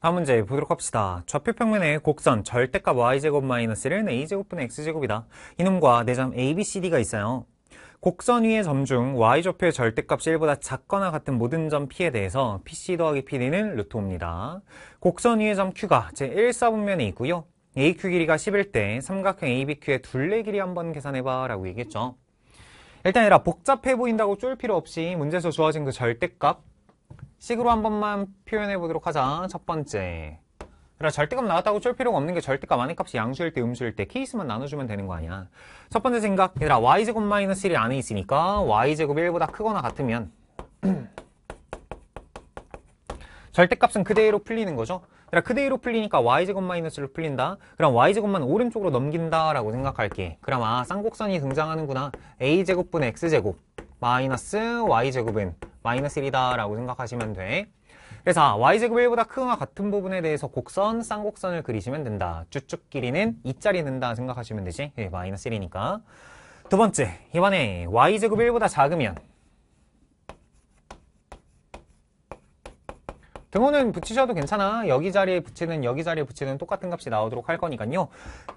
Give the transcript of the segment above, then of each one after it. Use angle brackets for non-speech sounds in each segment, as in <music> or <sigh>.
다음 문제 보도록 합시다. 좌표평면의 곡선 절대값 y제곱 마이너스 를 a 네, 제곱분 x제곱이다. 이놈과 내점 abcd가 있어요. 곡선 위의 점 중 y좌표의 절대값 1보다 작거나 같은 모든 점 p에 대해서 pc 더하기 pd는 루트 입니다 곡선 위의 점 q가 제1사분면에 있고요. aq 길이가 10일 때 삼각형 abq의 둘레 길이 한번 계산해봐 라고 얘기했죠. 일단 얘라 복잡해 보인다고 쫄 필요 없이 문제에서 주어진 그 절대값 식으로 한 번만 표현해 보도록 하자. 첫 번째. 그래 절대값 나왔다고 쫄 필요가 없는 게 절대값 아의 값이 양수일 때 음수일 때 케이스만 나눠주면 되는 거 아니야. 첫 번째 생각. 얘들아 y제곱 마이너스 1이 안에 있으니까 y제곱 1보다 크거나 같으면 <clears throat> 절대값은 그대로 풀리는 거죠. 그럼 그대로 풀리니까 y제곱 마이너스로 풀린다. 그럼 y제곱만 오른쪽으로 넘긴다라고 생각할게. 그럼 아 쌍곡선이 등장하는구나. a제곱분 x제곱 마이너스 y제곱은 마이너스 1이다라고 생각하시면 돼. 그래서 아, y제곱 1보다 크와 같은 부분에 대해서 곡선, 쌍곡선을 그리시면 된다. 쭉쭉 길이는 2짜리 는다 생각하시면 되지. 예, 마이너스 1이니까. 두 번째, 이번에 y제곱 1보다 작으면 등호는 붙이셔도 괜찮아. 여기 자리에 붙이는 여기 자리에 붙이는 똑같은 값이 나오도록 할 거니까요.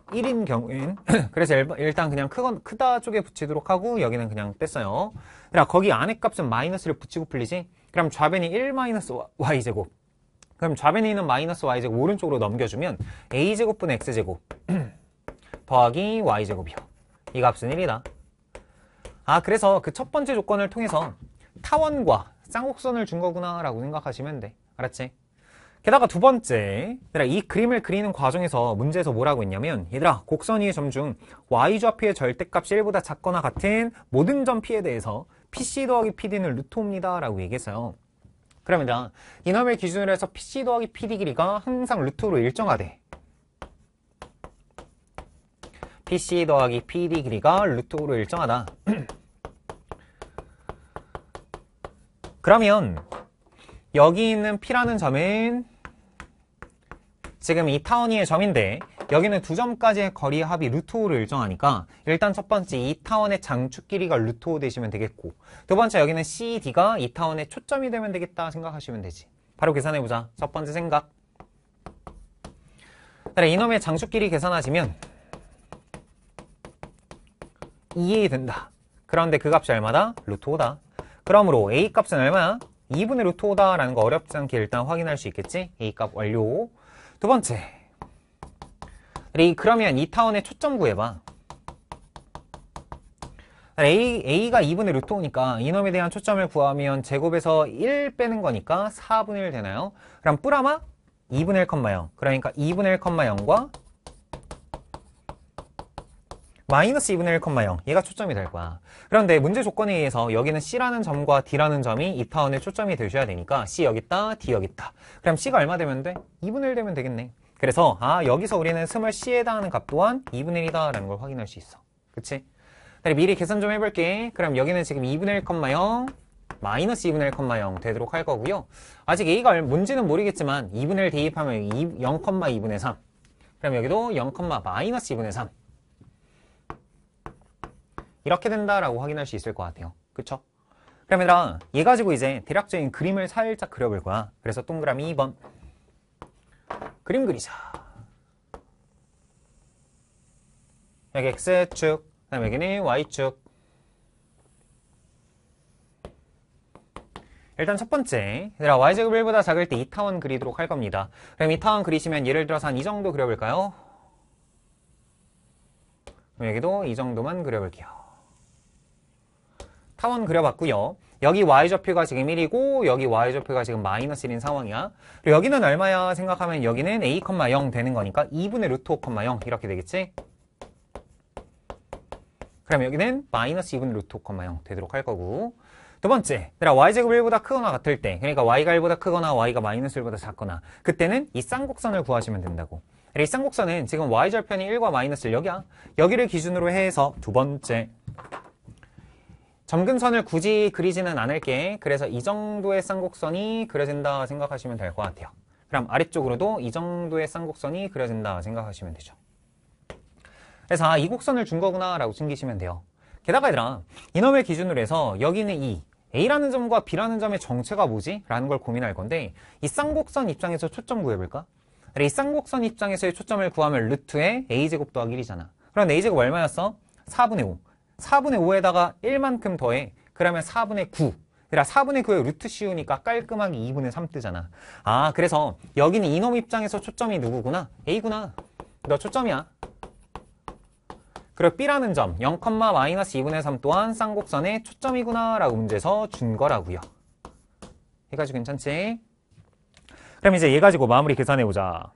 1인 경우엔 그래서 일단 그냥 크건 크다 쪽에 붙이도록 하고 여기는 그냥 뺐어요. 그럼 거기 안에 값은 마이너스를 붙이고 풀리지. 그럼 좌변이 1 마이너스 y 제곱. 그럼 좌변에 있는 마이너스 y 제곱 오른쪽으로 넘겨주면 a 제곱분 x 제곱 <clears throat> 더하기 y 제곱이요. 이 값은 1이다. 아 그래서 그 첫 번째 조건을 통해서 타원과 쌍곡선을 준 거구나 라고 생각하시면 돼 알았지? 게다가 두 번째, 얘들아 이 그림을 그리는 과정에서 문제에서 뭐라고 했냐면 얘들아 곡선 이의점 중 y좌표의 절대값 1보다 작거나 같은 모든 점 p에 대해서 pc 더하기 pd는 루트옵니다 라고 얘기했어요. 그러면 얘 이놈을 기준으로 해서 pc 더하기 pd 길이가 항상 루트로 일정하대. pc 더하기 pd 길이가 루트로 일정하다. <clears throat> 그러면 여기 있는 P라는 점은 지금 이 타원이의 점인데 여기는 두 점까지의 거리 합이 루트 5로 일정하니까 일단 첫 번째 이 타원의 장축 길이가 루트 5 되시면 되겠고 두 번째 여기는 CD가 이 타원의 초점이 되면 되겠다 생각하시면 되지 바로 계산해보자 첫 번째 생각 그래 이놈의 장축 길이 계산하시면 2이 된다 그런데 그 값이 얼마다? 루트 5다 그러므로 A 값은 얼마야? 2분의 루트 5다라는 거 어렵지 않게 일단 확인할 수 있겠지? a 값 완료. 두 번째. 그러면 이 타원의 초점 구해봐. A, A가 2분의 루트 5니까 이놈에 대한 초점을 구하면 제곱에서 1 빼는 거니까 4분의 1 되나요? 그럼 뿌라마 2분의 1, 0. 그러니까 2분의 1, 0과 마이너스 2분의 1,0 얘가 초점이 될 거야 그런데 문제 조건에 의해서 여기는 C라는 점과 D라는 점이 이 타원의 초점이 되셔야 되니까 C 여기 있다 D 여기 있다 그럼 C가 얼마 되면 돼? 2분의 1 되면 되겠네 그래서 아 여기서 우리는 스몰 C에 해당하는 값 또한 2분의 1이다 라는 걸 확인할 수 있어 그치? 미리 계산 좀 해볼게 그럼 여기는 지금 2분의 1,0 마이너스 2분의 1,0 되도록 할 거고요. 아직 a가 뭔지는 모르겠지만 2분의 1 대입하면 0,2분의 3. 그럼 여기도 0, 마이너스 2분의 3. 이렇게 된다라고 확인할 수 있을 것 같아요. 그쵸? 그럼 얘들아 얘 가지고 이제 대략적인 그림을 살짝 그려볼 거야. 그래서 동그라미 2번 그림 그리자. 여기 X축, 그 다음에 여기는 Y축. 일단 첫 번째, 얘들아 Y제곱 1보다 작을 때 2타원 그리도록 할 겁니다. 그럼 2타원 그리시면 예를 들어서 한 이 정도 그려볼까요? 그럼 여기도 이 정도만 그려볼게요. 타원 그려봤고요. 여기 y좌표가 지금 1이고 여기 y좌표가 지금 마이너스 1인 상황이야. 그리고 여기는 얼마야 생각하면 여기는 a, 0 되는 거니까 2분의 루트 5, 0 이렇게 되겠지? 그럼 여기는 마이너스 2분의 루트 5, 0 되도록 할 거고 두 번째, 내가 y제곱 1보다 크거나 같을 때 그러니까 y가 1보다 크거나 y가 마이너스 1보다 작거나 그때는 이 쌍곡선을 구하시면 된다고 그러니까 이 쌍곡선은 지금 y절편이 1과 마이너스 1 여기야 여기를 기준으로 해서 두 번째 점근선을 굳이 그리지는 않을게 그래서 이 정도의 쌍곡선이 그려진다 생각하시면 될 것 같아요 그럼 아래쪽으로도 이 정도의 쌍곡선이 그려진다 생각하시면 되죠 그래서 아, 이 곡선을 준 거구나 라고 챙기시면 돼요 게다가 얘들아 이놈의 기준으로 해서 여기는 이 A라는 점과 B라는 점의 정체가 뭐지? 라는 걸 고민할 건데 이 쌍곡선 입장에서 초점 구해볼까? 이 쌍곡선 입장에서의 초점을 구하면 루트의 A제곱 더하기 1이잖아 그럼 A제곱 얼마였어? 4분의 5 4분의 5에다가 1만큼 더해. 그러면 4분의 9. 그러니까 4분의 9에 루트 씌우니까 깔끔하게 2분의 3 뜨잖아. 아, 그래서 여기는 이놈 입장에서 초점이 누구구나? A구나. 너 초점이야. 그리고 B라는 점 0,-2분의 3 또한 쌍곡선의 초점이구나 라고 문제에서 준 거라고요. 해가지고 괜찮지? 그럼 이제 얘 가지고 마무리 계산해보자.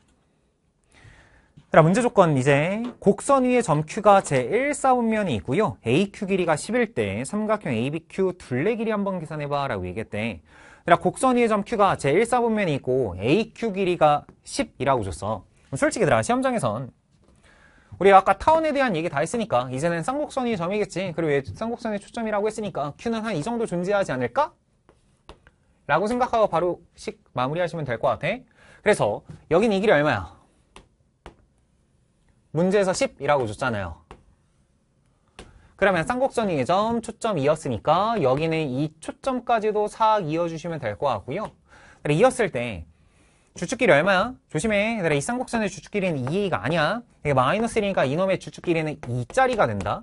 자, 문제 조건 이제 곡선 위의 점 Q가 제1사분면이 있고요. AQ 길이가 11대 삼각형 ABQ 둘레 길이 한번 계산해봐 라고 얘기했대. 자, 곡선 위의 점 Q가 제1사분면이 있고 AQ 길이가 10이라고 줬어. 솔직히 들아 시험장에선 우리 아까 타원에 대한 얘기 다 했으니까 이제는 쌍곡선이 점이겠지 그리고 왜 쌍곡선의 초점이라고 했으니까 Q는 한 이 정도 존재하지 않을까? 라고 생각하고 바로 식 마무리하시면 될 것 같아 그래서 여긴 이 길이 얼마야? 문제에서 10이라고 줬잖아요. 그러면 쌍곡선이 2점, 초점 2였으니까 여기는 이 초점까지도 4 이어주시면 될 것 같고요. 이었을 때주축길이 얼마야? 조심해. 얘들아, 이 쌍곡선의 주축길이는 2가 a 아니야. 이게 마이너스 1니까 이놈의 주축길이는 2짜리가 된다.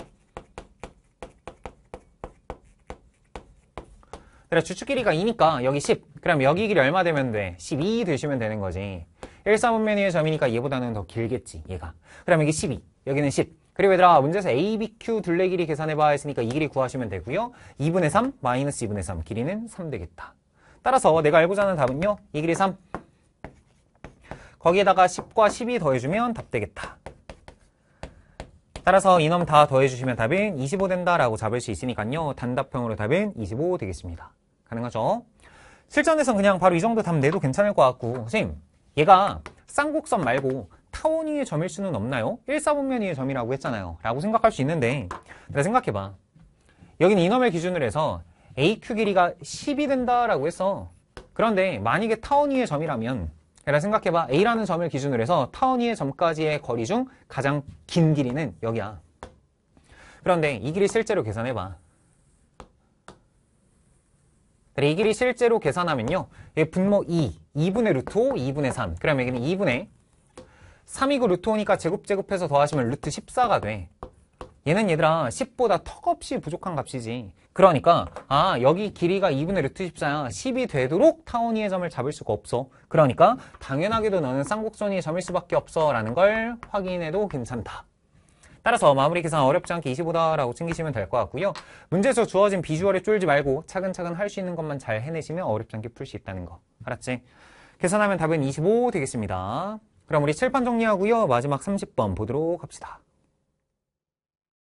그래 주축 길이가 2니까 여기 10 그럼 여기 길이 얼마 되면 돼? 12 되시면 되는 거지 1사분면위의 점이니까 얘보다는 더 길겠지 얘가 그럼 이게 12 여기는 10 그리고 얘들아 문제에서 a, b, q 둘레 길이 계산해봐 했으니까 이 길이 구하시면 되고요 2분의 3 마이너스 2분의 3 길이는 3 되겠다 따라서 내가 알고자 하는 답은요 이 길이 3 거기에다가 10과 12 더해주면 답 되겠다 따라서 이놈 다 더해주시면 답은 25 된다라고 잡을 수 있으니까요. 단답형으로 답은 25 되겠습니다. 가능하죠? 실전에서는 그냥 바로 이 정도 답 내도 괜찮을 것 같고 선생님 얘가 쌍곡선 말고 타원 위의 점일 수는 없나요? 일사분면 위의 점이라고 했잖아요 라고 생각할 수 있는데 내가 생각해봐 여기는 이너을 기준으로 해서 AQ 길이가 10이 된다라고 했어 그런데 만약에 타원 위의 점이라면 내가 생각해봐 A라는 점을 기준으로 해서 타원 위의 점까지의 거리 중 가장 긴 길이는 여기야 그런데 이 길이 실제로 계산해봐 이 길이 실제로 계산하면요 분모 2 2분의 루트 5, 2분의 3. 그러면 여기는 2분의 3이고 루트 5니까 제곱 제곱해서 더하시면 루트 14가 돼. 얘는 얘들아 10보다 턱없이 부족한 값이지. 그러니까 아 여기 길이가 2분의 루트 14야. 10이 되도록 타원이의 점을 잡을 수가 없어. 그러니까 당연하게도 너는 쌍곡선이의 점일 수밖에 없어 라는 걸 확인해도 괜찮다. 따라서 마무리 계산 어렵지 않게 25다라고 챙기시면 될 것 같고요. 문제에서 주어진 비주얼에 쫄지 말고 차근차근 할 수 있는 것만 잘 해내시면 어렵지 않게 풀 수 있다는 거. 알았지? 계산하면 답은 25 되겠습니다. 그럼 우리 칠판 정리하고요. 마지막 30번 보도록 합시다.